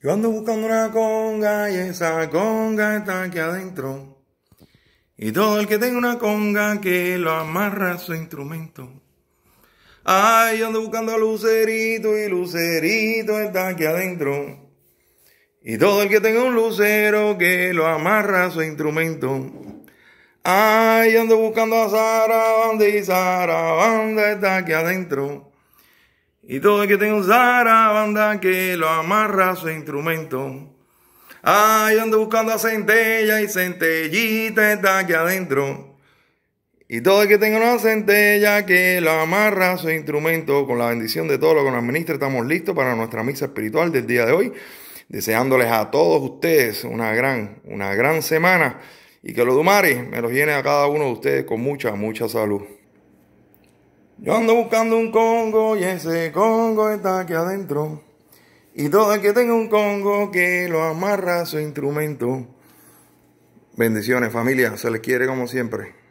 Yo ando buscando una conga y esa conga está aquí adentro. Y todo el que tenga una conga que lo amarra a su instrumento. Ay, yo ando buscando a Lucerito y Lucerito está aquí adentro. Y todo el que tenga un lucero que lo amarra a su instrumento. Ay, ando buscando a Sara y Sara está aquí adentro. Y todo el que tenga un zarabanda que lo amarra a su instrumento. Ay, ando buscando a centella y centellita está aquí adentro. Y todo el que tenga una centella que lo amarra a su instrumento. Con la bendición de todos los que nos administra, estamos listos para nuestra misa espiritual del día de hoy. Deseándoles a todos ustedes una gran, una gran semana. Y que los Dumares me los viene a cada uno de ustedes con mucha, mucha salud. Yo ando buscando un Congo y ese Congo está aquí adentro. Y todo el que tenga un Congo que lo amarra a su instrumento. Bendiciones familia, se les quiere como siempre.